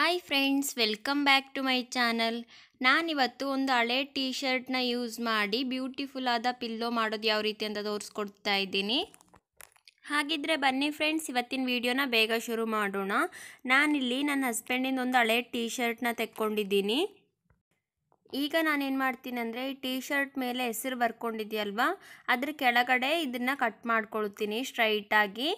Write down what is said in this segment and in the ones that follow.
hi friends welcome back to my channel ನಾನಿವತ್ತು ಒಂದು ಹಳೆ ಟೀ ಶರ್ಟ್ನ ಯೂಸ್ ಮಾಡಿ ಬ್ಯೂಟಿಫುಲ್ ಆದ ಪಿಲ್ಲೋ ಮಾಡೋದು ಯಾವ ರೀತಿ ಅಂತ ತೋರಿಸ್ಕೊಡ್ತಾ ಇದ್ದೀನಿ ಹಾಗಿದ್ರೆ ಬನ್ನಿ ಫ್ರೆಂಡ್ಸ್ ಇವತ್ತಿನ ವಿಡಿಯೋನ ಬೇಗ ಶುರು ಮಾಡೋಣ ನಾನಿಲ್ಲಿ ನನ್ನ ಹಸ್ಬೆಂಡಿಂದ ಒಂದು ಹಳೆ ಟೀ ಶರ್ಟ್ನ ತೆಕ್ಕೊಂಡಿದ್ದೀನಿ ಈಗ ನಾನೇನು ಮಾಡ್ತೀನಿ ಅಂದರೆ ಈ ಟೀ ಶರ್ಟ್ ಮೇಲೆ ಹೆಸರು ಬರ್ಕೊಂಡಿದ್ಯಲ್ವಾ ಅದ್ರ ಕೆಳಗಡೆ ಇದನ್ನು ಕಟ್ ಮಾಡ್ಕೊಳ್ತೀನಿ ಸ್ಟ್ರೈಟಾಗಿ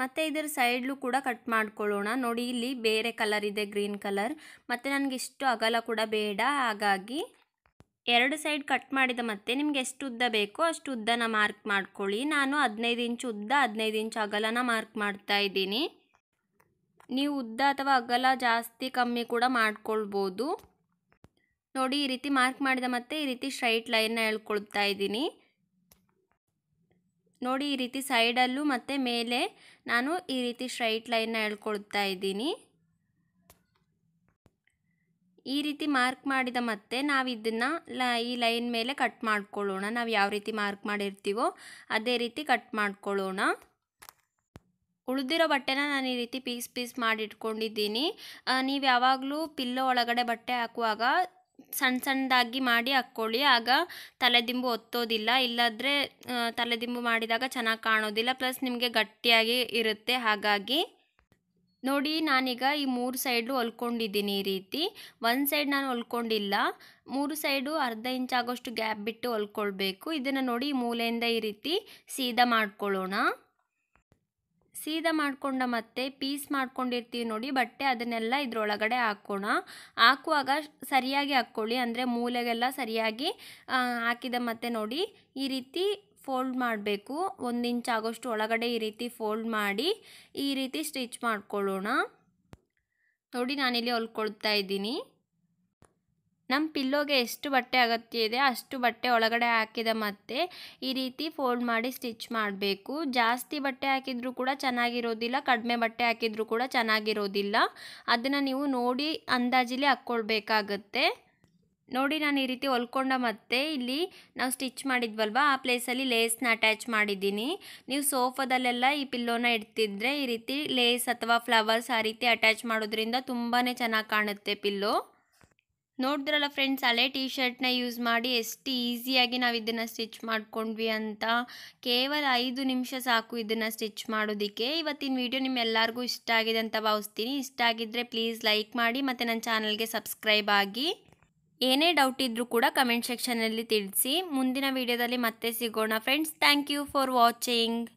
ಮತ್ತು ಇದರ ಸೈಡ್ಲು ಕೂಡ ಕಟ್ ಮಾಡ್ಕೊಳ್ಳೋಣ ನೋಡಿ ಇಲ್ಲಿ ಬೇರೆ ಕಲರ್ ಇದೆ ಗ್ರೀನ್ ಕಲರ್ ಮತ್ತು ನನಗೆ ಇಷ್ಟು ಅಗಲ ಕೂಡ ಬೇಡ ಹಾಗಾಗಿ ಎರಡು ಸೈಡ್ ಕಟ್ ಮಾಡಿದ ಮತ್ತೆ ನಿಮ್ಗೆ ಎಷ್ಟು ಉದ್ದ ಬೇಕೋ ಅಷ್ಟು ಉದ್ದನ ಮಾರ್ಕ್ ಮಾಡ್ಕೊಳ್ಳಿ ನಾನು ಹದಿನೈದು ಇಂಚು ಉದ್ದ ಹದಿನೈದು ಇಂಚು ಅಗಲನ ಮಾರ್ಕ್ ಮಾಡ್ತಾ ಇದ್ದೀನಿ ನೀವು ಉದ್ದ ಅಥವಾ ಅಗಲ ಜಾಸ್ತಿ ಕಮ್ಮಿ ಕೂಡ ಮಾಡ್ಕೊಳ್ಬೋದು ನೋಡಿ ಈ ರೀತಿ ಮಾರ್ಕ್ ಮಾಡಿದ ಮತ್ತೆ ಈ ರೀತಿ ಸ್ಟ್ರೈಟ್ ಲೈನ್ನ ಹೇಳ್ಕೊಳ್ತಾ ಇದ್ದೀನಿ ನೋಡಿ ಈ ರೀತಿ ಸೈಡಲ್ಲೂ ಮತ್ತು ಮೇಲೆ ನಾನು ಈ ರೀತಿ ಸ್ಟ್ರೈಟ್ ಲೈನ್ನ ಎಳ್ಕೊಳ್ತಾ ಇದ್ದೀನಿ ಈ ರೀತಿ ಮಾರ್ಕ್ ಮಾಡಿದ ಮತ್ತೆ ನಾವು ಇದನ್ನು ಲ ಈ ಲೈನ್ ಮೇಲೆ ಕಟ್ ಮಾಡ್ಕೊಳ್ಳೋಣ ನಾವು ಯಾವ ರೀತಿ ಮಾರ್ಕ್ ಮಾಡಿರ್ತೀವೋ ಅದೇ ರೀತಿ ಕಟ್ ಮಾಡ್ಕೊಳ್ಳೋಣ ಉಳಿದಿರೋ ಬಟ್ಟೆನ ನಾನು ಈ ರೀತಿ ಪೀಸ್ ಪೀಸ್ ಮಾಡಿಟ್ಕೊಂಡಿದ್ದೀನಿ ನೀವು ಯಾವಾಗಲೂ ಪಿಲ್ಲೋ ಒಳಗಡೆ ಬಟ್ಟೆ ಹಾಕುವಾಗ ಸಣ್ಣ ಸಣ್ಣದಾಗಿ ಮಾಡಿ ಹಾಕ್ಕೊಳ್ಳಿ ಆಗ ತಲೆದಿಂಬು ಒತ್ತೋದಿಲ್ಲ ಇಲ್ಲಾದರೆ ತಲೆದಿಂಬು ಮಾಡಿದಾಗ ಚೆನ್ನಾಗಿ ಕಾಣೋದಿಲ್ಲ ಪ್ಲಸ್ ನಿಮಗೆ ಗಟ್ಟಿಯಾಗಿ ಇರುತ್ತೆ ಹಾಗಾಗಿ ನೋಡಿ ನಾನೀಗ ಈ ಮೂರು ಸೈಡು ಹೊಲ್ಕೊಂಡಿದ್ದೀನಿ ಈ ರೀತಿ ಒಂದು ಸೈಡ್ ನಾನು ಹೊಲ್ಕೊಂಡಿಲ್ಲ ಮೂರು ಸೈಡು ಅರ್ಧ ಇಂಚ್ ಆಗೋಷ್ಟು ಗ್ಯಾಪ್ ಬಿಟ್ಟು ಹೊಲ್ಕೊಳ್ಬೇಕು ಇದನ್ನು ನೋಡಿ ಮೂಲೆಯಿಂದ ಈ ರೀತಿ ಸೀದಾ ಮಾಡ್ಕೊಳ್ಳೋಣ ಸೀದಾ ಮಾಡಿಕೊಂಡ ಮತ್ತೆ ಪೀಸ್ ಮಾಡ್ಕೊಂಡಿರ್ತೀವಿ ನೋಡಿ ಬಟ್ಟೆ ಅದನ್ನೆಲ್ಲ ಇದರೊಳಗಡೆ ಹಾಕೋಣ ಹಾಕುವಾಗ ಸರಿಯಾಗಿ ಹಾಕ್ಕೊಳ್ಳಿ ಅಂದರೆ ಮೂಲೆಗೆಲ್ಲ ಸರಿಯಾಗಿ ಹಾಕಿದ ಮತ್ತೆ ನೋಡಿ ಈ ರೀತಿ ಫೋಲ್ಡ್ ಮಾಡಬೇಕು ಒಂದು ಇಂಚ್ ಆಗೋಷ್ಟು ಒಳಗಡೆ ಈ ರೀತಿ ಫೋಲ್ಡ್ ಮಾಡಿ ಈ ರೀತಿ ಸ್ಟಿಚ್ ಮಾಡ್ಕೊಳ್ಳೋಣ ನೋಡಿ ನಾನಿಲ್ಲಿ ಹೊಲ್ಕೊಳ್ತಾ ಇದ್ದೀನಿ ನಮ್ಮ ಪಿಲ್ಲೋಗೆ ಎಷ್ಟು ಬಟ್ಟೆ ಅಗತ್ಯ ಇದೆ ಅಷ್ಟು ಬಟ್ಟೆ ಒಳಗಡೆ ಹಾಕಿದ ಮತ್ತೆ ಈ ರೀತಿ ಫೋಲ್ಡ್ ಮಾಡಿ ಸ್ಟಿಚ್ ಮಾಡಬೇಕು ಜಾಸ್ತಿ ಬಟ್ಟೆ ಹಾಕಿದರೂ ಕೂಡ ಚೆನ್ನಾಗಿರೋದಿಲ್ಲ ಕಡಿಮೆ ಬಟ್ಟೆ ಹಾಕಿದರೂ ಕೂಡ ಚೆನ್ನಾಗಿರೋದಿಲ್ಲ ಅದನ್ನು ನೀವು ನೋಡಿ ಅಂದಾಜಿಲಿ ಹಾಕ್ಕೊಳ್ಬೇಕಾಗತ್ತೆ ನೋಡಿ ನಾನು ಈ ರೀತಿ ಹೊಲ್ಕೊಂಡ ಮತ್ತೆ ಇಲ್ಲಿ ನಾವು ಸ್ಟಿಚ್ ಮಾಡಿದ್ವಲ್ವ ಆ ಪ್ಲೇಸಲ್ಲಿ ಲೇಸ್ನ ಅಟ್ಯಾಚ್ ಮಾಡಿದ್ದೀನಿ ನೀವು ಸೋಫಾದಲ್ಲೆಲ್ಲ ಈ ಪಿಲ್ಲೋನ ಇಡ್ತಿದ್ರೆ ಈ ರೀತಿ ಲೇಸ್ ಅಥವಾ ಫ್ಲವರ್ಸ್ ಆ ರೀತಿ ಅಟ್ಯಾಚ್ ಮಾಡೋದ್ರಿಂದ ತುಂಬಾ ಚೆನ್ನಾಗಿ ಕಾಣುತ್ತೆ ಪಿಲ್ಲೋ ನೋಡಿದ್ರಲ್ಲ ಫ್ರೆಂಡ್ಸ್ ಹಳೆ ಟಿ ಶರ್ಟ್ನ ಯೂಸ್ ಮಾಡಿ ಎಷ್ಟು ಈಸಿಯಾಗಿ ನಾವು ಇದನ್ನು ಸ್ಟಿಚ್ ಮಾಡ್ಕೊಂಡ್ವಿ ಅಂತ ಕೇವಲ ಐದು ನಿಮಿಷ ಸಾಕು ಇದನ್ನು ಸ್ಟಿಚ್ ಮಾಡೋದಕ್ಕೆ ಇವತ್ತಿನ ವೀಡಿಯೋ ನಿಮ್ಮೆಲ್ಲರಿಗೂ ಇಷ್ಟ ಆಗಿದೆ ಅಂತ ಭಾವಿಸ್ತೀನಿ ಇಷ್ಟ ಆಗಿದ್ದರೆ ಪ್ಲೀಸ್ ಲೈಕ್ ಮಾಡಿ ಮತ್ತು ನನ್ನ ಚಾನಲ್ಗೆ ಸಬ್ಸ್ಕ್ರೈಬ್ ಆಗಿ ಏನೇ ಡೌಟ್ ಇದ್ದರೂ ಕೂಡ ಕಮೆಂಟ್ ಸೆಕ್ಷನಲ್ಲಿ ತಿಳಿಸಿ ಮುಂದಿನ ವೀಡಿಯೋದಲ್ಲಿ ಮತ್ತೆ ಸಿಗೋಣ friends thank you for watching